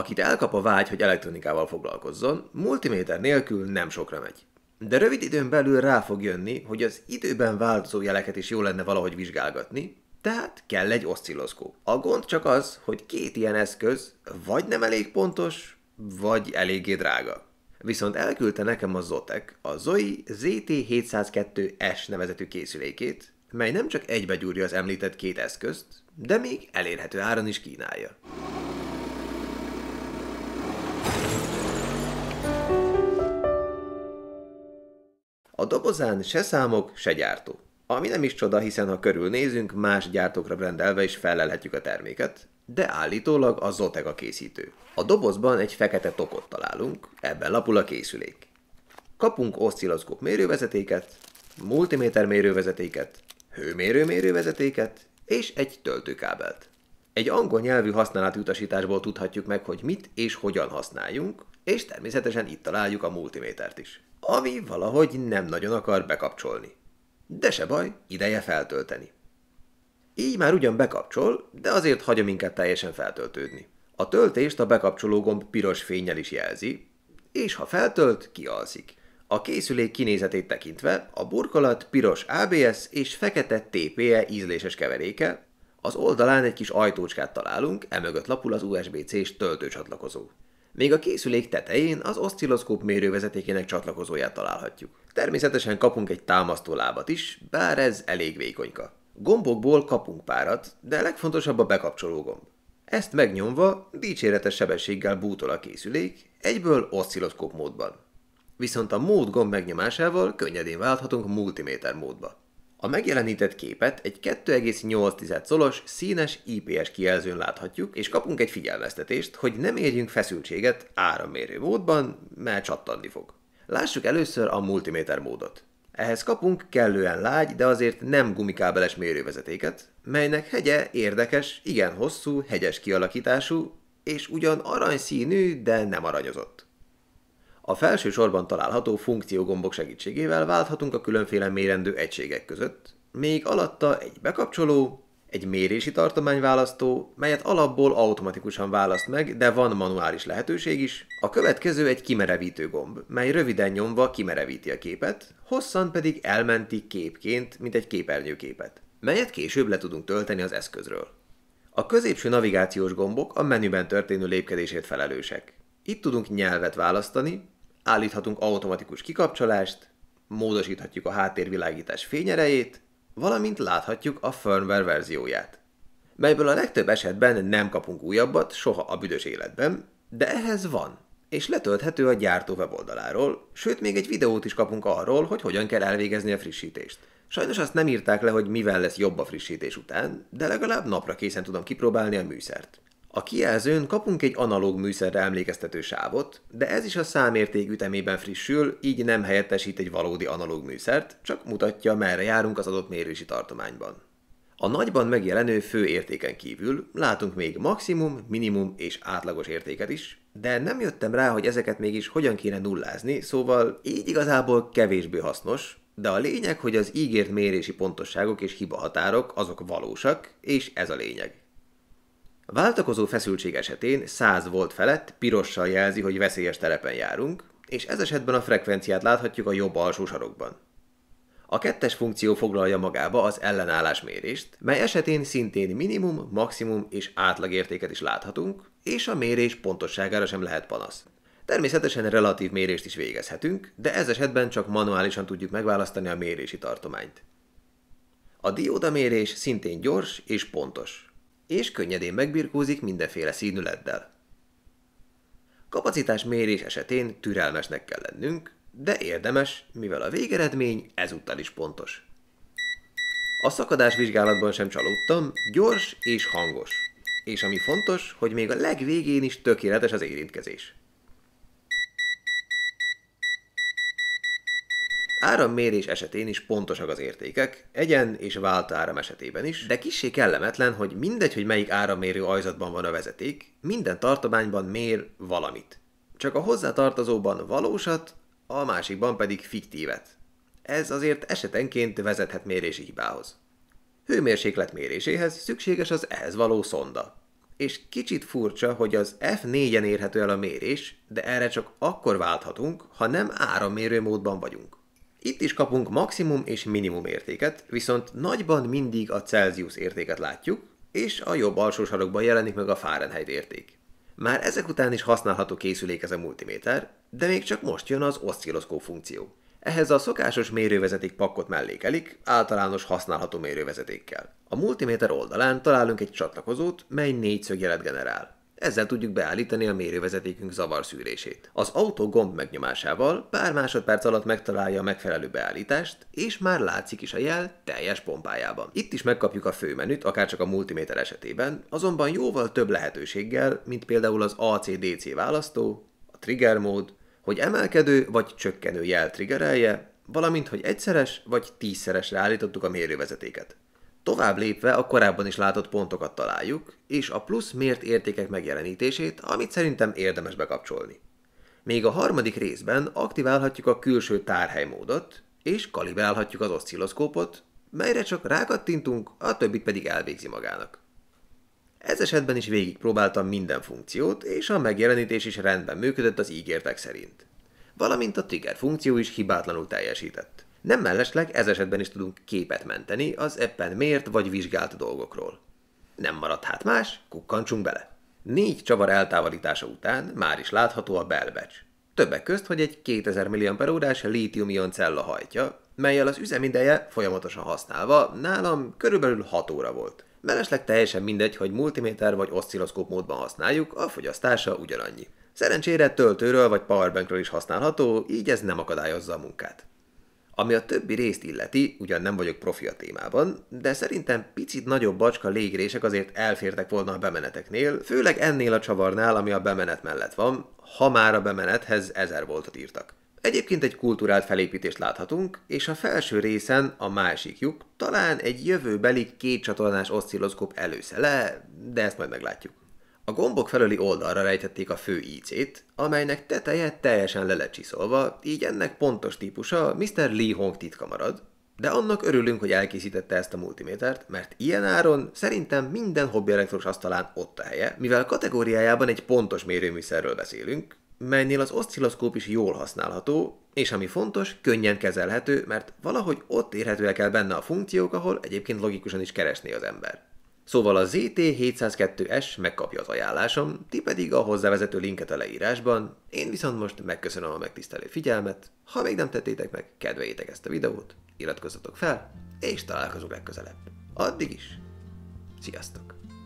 akit elkap a vágy, hogy elektronikával foglalkozzon, multiméter nélkül nem sokra megy. De rövid időn belül rá fog jönni, hogy az időben változó jeleket is jó lenne valahogy vizsgálgatni, tehát kell egy oszcilloszkóp. A gond csak az, hogy két ilyen eszköz vagy nem elég pontos, vagy eléggé drága. Viszont elküldte nekem a Zotek a Zoi ZT702S nevezetű készülékét, mely nem csak egybegyúrja az említett két eszközt, de még elérhető áron is kínálja. dobozán se számok, se gyártó. Ami nem is csoda, hiszen ha körülnézünk, más gyártókra rendelve is felelhetjük a terméket, de állítólag a Zoteg a készítő. A dobozban egy fekete tokot találunk, ebben lapul a készülék. Kapunk oszcilloszkóp mérővezetéket, multiméter mérővezetéket, hőmérő mérővezetéket és egy töltőkábelt. Egy angol nyelvű használati utasításból tudhatjuk meg, hogy mit és hogyan használjunk, és természetesen itt találjuk a multimétert is ami valahogy nem nagyon akar bekapcsolni. De se baj, ideje feltölteni. Így már ugyan bekapcsol, de azért hagyom inkább teljesen feltöltődni. A töltést a bekapcsoló gomb piros fényel is jelzi, és ha feltölt, kialszik. A készülék kinézetét tekintve a burkolat piros ABS és fekete TPE ízléses keveréke, az oldalán egy kis ajtócskát találunk, emögött lapul az USB-C-s töltőcsatlakozó. Még a készülék tetején az oszcilloszkóp mérővezetékének csatlakozóját találhatjuk. Természetesen kapunk egy támasztólábat is, bár ez elég vékonyka. Gombokból kapunk párat, de legfontosabb a bekapcsoló gomb. Ezt megnyomva dicséretes sebességgel bútol a készülék, egyből oszcilloszkóp módban. Viszont a mód gomb megnyomásával könnyedén válthatunk multiméter módba. A megjelenített képet egy 2,8 szolos színes IPS kijelzőn láthatjuk, és kapunk egy figyelmeztetést, hogy nem érjünk feszültséget árammérő módban, mert csattanni fog. Lássuk először a multiméter módot. Ehhez kapunk kellően lágy, de azért nem gumikábeles mérővezetéket, melynek hegye érdekes, igen hosszú, hegyes kialakítású, és ugyan aranyszínű, de nem aranyozott. A felső sorban található funkciógombok segítségével válthatunk a különféle mérendő egységek között, még alatta egy bekapcsoló, egy mérési tartományválasztó, melyet alapból automatikusan választ meg, de van manuális lehetőség is. A következő egy kimerevítő gomb, mely röviden nyomva kimerevíti a képet, hosszan pedig elmenti képként, mint egy képernyőképet, melyet később le tudunk tölteni az eszközről. A középső navigációs gombok a menüben történő lépkedésért felelősek. Itt tudunk nyelvet választani, állíthatunk automatikus kikapcsolást, módosíthatjuk a háttérvilágítás fényerejét, valamint láthatjuk a firmware verzióját, melyből a legtöbb esetben nem kapunk újabbat soha a büdös életben, de ehhez van, és letölthető a gyártó weboldaláról, sőt még egy videót is kapunk arról, hogy hogyan kell elvégezni a frissítést. Sajnos azt nem írták le, hogy mivel lesz jobb a frissítés után, de legalább napra készen tudom kipróbálni a műszert. A kijelzőn kapunk egy analóg műszerre emlékeztető sávot, de ez is a számérték ütemében frissül, így nem helyettesít egy valódi analóg műszert, csak mutatja, merre járunk az adott mérési tartományban. A nagyban megjelenő fő értéken kívül látunk még maximum, minimum és átlagos értéket is, de nem jöttem rá, hogy ezeket mégis hogyan kéne nullázni, szóval így igazából kevésbé hasznos, de a lényeg, hogy az ígért mérési pontosságok és hibahatárok azok valósak, és ez a lényeg váltakozó feszültség esetén 100 volt felett pirossal jelzi, hogy veszélyes terepen járunk, és ez esetben a frekvenciát láthatjuk a jobb alsó sarokban. A kettes funkció foglalja magába az ellenállásmérést, mely esetén szintén minimum, maximum és átlagértéket is láthatunk, és a mérés pontosságára sem lehet panasz. Természetesen relatív mérést is végezhetünk, de ez esetben csak manuálisan tudjuk megválasztani a mérési tartományt. A diódamérés szintén gyors és pontos és könnyedén megbirkózik mindenféle színületdel. mérés esetén türelmesnek kell lennünk, de érdemes, mivel a végeredmény ezúttal is pontos. A szakadás vizsgálatban sem csalódtam, gyors és hangos. És ami fontos, hogy még a legvégén is tökéletes az érintkezés. Árammérés esetén is pontosak az értékek, egyen és áram esetében is, de kissé kellemetlen, hogy mindegy, hogy melyik árammérő ajzatban van a vezeték, minden tartományban mér valamit. Csak a hozzátartozóban valósat, a másikban pedig fiktívet. Ez azért esetenként vezethet mérési hibához. Hőmérséklet méréséhez szükséges az ehhez való szonda. És kicsit furcsa, hogy az F4-en érhető el a mérés, de erre csak akkor válthatunk, ha nem árammérő módban vagyunk. Itt is kapunk maximum és minimum értéket, viszont nagyban mindig a Celsius értéket látjuk, és a jobb alsó sarokban jelenik meg a Fahrenheit érték. Már ezek után is használható készülék ez a multiméter, de még csak most jön az oszcilloszkóp funkció. Ehhez a szokásos mérővezeték pakkot mellékelik, általános használható mérővezetékkel. A multiméter oldalán találunk egy csatlakozót, mely négy szögjelet generál. Ezzel tudjuk beállítani a mérővezetékünk zavarszűrését. Az autó gomb megnyomásával pár másodperc alatt megtalálja a megfelelő beállítást, és már látszik is a jel teljes pompájában. Itt is megkapjuk a főmenüt, akárcsak a multiméter esetében, azonban jóval több lehetőséggel, mint például az AC-DC választó, a trigger mód, hogy emelkedő vagy csökkenő jel triggerelje, valamint hogy egyszeres vagy tízszeresre állítottuk a mérővezetéket. Tovább lépve a korábban is látott pontokat találjuk, és a plusz mért értékek megjelenítését, amit szerintem érdemes bekapcsolni. Még a harmadik részben aktiválhatjuk a külső tárhelymódot, és kalibrálhatjuk az oszcilloszkópot, melyre csak rákattintunk, a többit pedig elvégzi magának. Ez esetben is végigpróbáltam minden funkciót, és a megjelenítés is rendben működött az ígértek szerint. Valamint a trigger funkció is hibátlanul teljesített. Nem mellesleg ez esetben is tudunk képet menteni az ebben mért vagy vizsgált dolgokról. Nem maradt hát más, kukkantsunk bele. Négy csavar eltávolítása után már is látható a belbecs. Többek közt, hogy egy 2000 mah lítium-ion cella hajtja, melyel az üzemideje folyamatosan használva nálam körülbelül 6 óra volt. Mellesleg teljesen mindegy, hogy multiméter vagy oszcilloszkóp módban használjuk, a fogyasztása ugyanannyi. Szerencsére töltőről vagy powerbankről is használható, így ez nem akadályozza a munkát. Ami a többi részt illeti, ugyan nem vagyok profi a témában, de szerintem picit nagyobb bacska légrések azért elfértek volna a bemeneteknél, főleg ennél a csavarnál, ami a bemenet mellett van, ha már a bemenethez ezer voltot írtak. Egyébként egy kulturált felépítést láthatunk, és a felső részen a másik lyuk talán egy jövőbeli két csatornás oszcilloszkóp előszele, de ezt majd meglátjuk. A gombok felőli oldalra rejtették a fő ícét, amelynek teteje teljesen lelecsiszolva, így ennek pontos típusa Mr. Lee Hong titka marad, de annak örülünk, hogy elkészítette ezt a multimétert, mert ilyen áron szerintem minden hobbi elektros asztalán ott a helye, mivel kategóriájában egy pontos mérőműszerről beszélünk, melynél az oszcilloszkóp is jól használható, és ami fontos, könnyen kezelhető, mert valahogy ott érhetőek el benne a funkciók, ahol egyébként logikusan is keresné az ember. Szóval a ZT702S megkapja az ajánlásom, ti pedig a hozzávezető linket a leírásban, én viszont most megköszönöm a megtisztelő figyelmet, ha még nem tettétek meg, kedveljétek ezt a videót, iratkozzatok fel, és találkozunk legközelebb. Addig is, sziasztok!